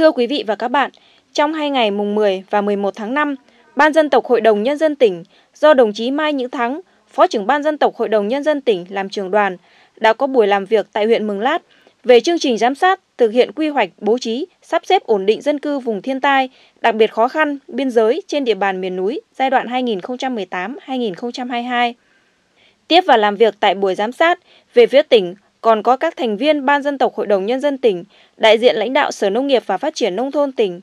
Thưa quý vị và các bạn, trong hai ngày mùng 10 và 11 tháng 5, Ban dân tộc Hội đồng Nhân dân tỉnh do đồng chí Mai Những Thắng, Phó trưởng Ban dân tộc Hội đồng Nhân dân tỉnh làm trường đoàn, đã có buổi làm việc tại huyện Mường Lát về chương trình giám sát thực hiện quy hoạch bố trí, sắp xếp ổn định dân cư vùng thiên tai, đặc biệt khó khăn, biên giới trên địa bàn miền núi giai đoạn 2018-2022. Tiếp và làm việc tại buổi giám sát, về phía tỉnh, còn có các thành viên Ban dân tộc Hội đồng Nhân dân tỉnh, đại diện lãnh đạo Sở Nông nghiệp và Phát triển Nông thôn tỉnh.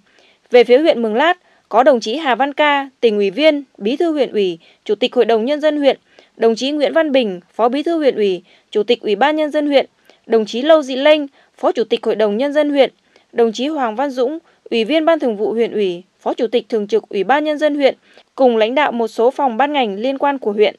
Về phía huyện Mường Lát, có đồng chí Hà Văn Ca, tỉnh ủy viên, bí thư huyện ủy, chủ tịch Hội đồng Nhân dân huyện, đồng chí Nguyễn Văn Bình, phó bí thư huyện ủy, chủ tịch Ủy ban Nhân dân huyện, đồng chí Lâu Dị Lênh, phó chủ tịch Hội đồng Nhân dân huyện, đồng chí Hoàng Văn Dũng, ủy viên Ban thường vụ huyện ủy, phó chủ tịch thường trực Ủy ban Nhân dân huyện, cùng lãnh đạo một số phòng ban ngành liên quan của huyện.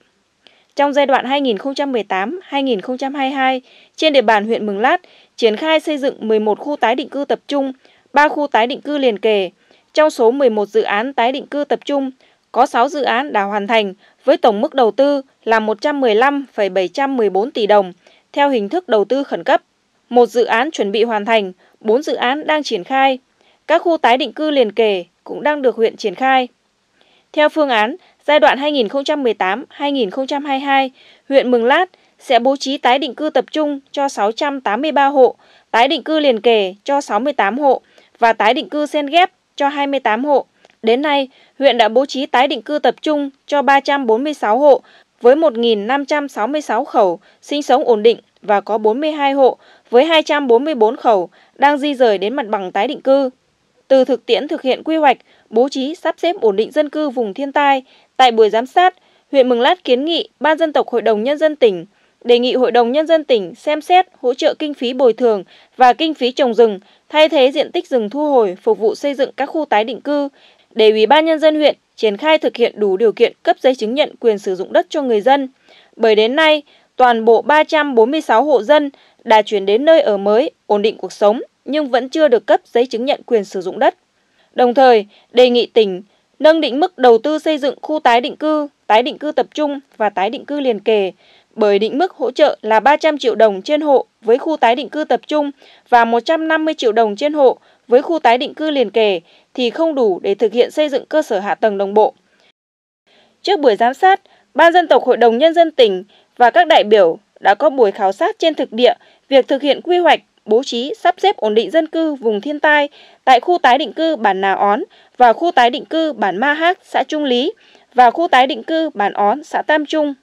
Trong giai đoạn 2018-2022, trên địa bàn huyện Mường Lát, triển khai xây dựng 11 khu tái định cư tập trung, 3 khu tái định cư liền kề. Trong số 11 dự án tái định cư tập trung, có 6 dự án đã hoàn thành với tổng mức đầu tư là 115,714 tỷ đồng theo hình thức đầu tư khẩn cấp. Một dự án chuẩn bị hoàn thành, 4 dự án đang triển khai. Các khu tái định cư liền kề cũng đang được huyện triển khai. Theo phương án, Giai đoạn 2018-2022, huyện Mường Lát sẽ bố trí tái định cư tập trung cho 683 hộ, tái định cư liền kề cho 68 hộ và tái định cư xen ghép cho 28 hộ. Đến nay, huyện đã bố trí tái định cư tập trung cho 346 hộ với 1.566 khẩu sinh sống ổn định và có 42 hộ với 244 khẩu đang di rời đến mặt bằng tái định cư. Từ thực tiễn thực hiện quy hoạch, bố trí sắp xếp ổn định dân cư vùng thiên tai, Tại buổi giám sát, huyện Mường Lát kiến nghị Ban dân tộc Hội đồng Nhân dân tỉnh đề nghị Hội đồng Nhân dân tỉnh xem xét hỗ trợ kinh phí bồi thường và kinh phí trồng rừng, thay thế diện tích rừng thu hồi phục vụ xây dựng các khu tái định cư, để Ủy ban Nhân dân huyện triển khai thực hiện đủ điều kiện cấp giấy chứng nhận quyền sử dụng đất cho người dân. Bởi đến nay, toàn bộ 346 hộ dân đã chuyển đến nơi ở mới, ổn định cuộc sống nhưng vẫn chưa được cấp giấy chứng nhận quyền sử dụng đất. Đồng thời, đề nghị tỉnh nâng định mức đầu tư xây dựng khu tái định cư, tái định cư tập trung và tái định cư liền kề, bởi định mức hỗ trợ là 300 triệu đồng trên hộ với khu tái định cư tập trung và 150 triệu đồng trên hộ với khu tái định cư liền kề thì không đủ để thực hiện xây dựng cơ sở hạ tầng đồng bộ. Trước buổi giám sát, Ban dân tộc Hội đồng Nhân dân tỉnh và các đại biểu đã có buổi khảo sát trên thực địa việc thực hiện quy hoạch bố trí, sắp xếp ổn định dân cư vùng thiên tai tại khu tái định cư bản Nà Ón và khu tái định cư bản Ma Hác, xã Trung Lý và khu tái định cư bản Ón xã Tam Trung,